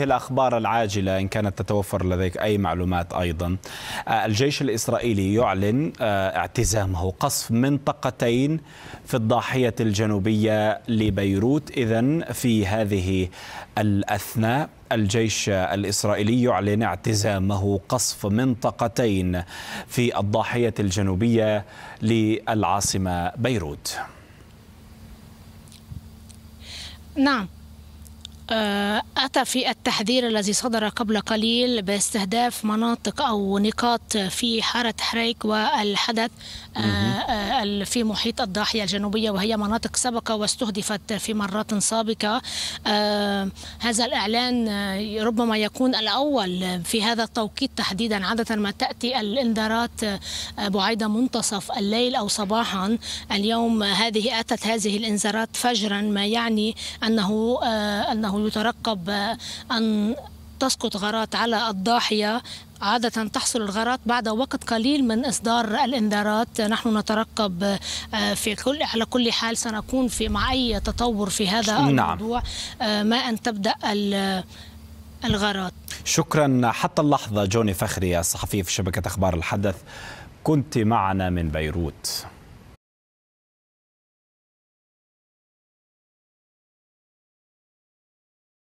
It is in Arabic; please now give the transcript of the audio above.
هذه الأخبار العاجلة إن كانت تتوفر لديك أي معلومات أيضا آه، الجيش الإسرائيلي يعلن آه، اعتزامه قصف منطقتين في الضاحية الجنوبية لبيروت إذا في هذه الأثناء الجيش الإسرائيلي يعلن اعتزامه قصف منطقتين في الضاحية الجنوبية للعاصمة بيروت نعم آه، أتى في التحذير الذي صدر قبل قليل باستهداف مناطق أو نقاط في حارة حريك والحدث آه، آه، في محيط الضاحية الجنوبية وهي مناطق سبق واستهدفت في مرات سابقة هذا الإعلان ربما يكون الأول في هذا التوقيت تحديدا عادة ما تأتي الإنذارات بعيدة منتصف الليل أو صباحا اليوم هذه أتت هذه الإنذارات فجرا ما يعني أنه أنه ويترقب أن تسقط غارات على الضاحية عادة تحصل الغارات بعد وقت قليل من إصدار الإنذارات نحن نترقب آه، في كل على كل حال سنكون في مع أي تطور في هذا نعم. الموضوع آه، ما أن تبدأ الغارات شكرا حتى اللحظة جوني فخري الصحفي في شبكة أخبار الحدث كنت معنا من بيروت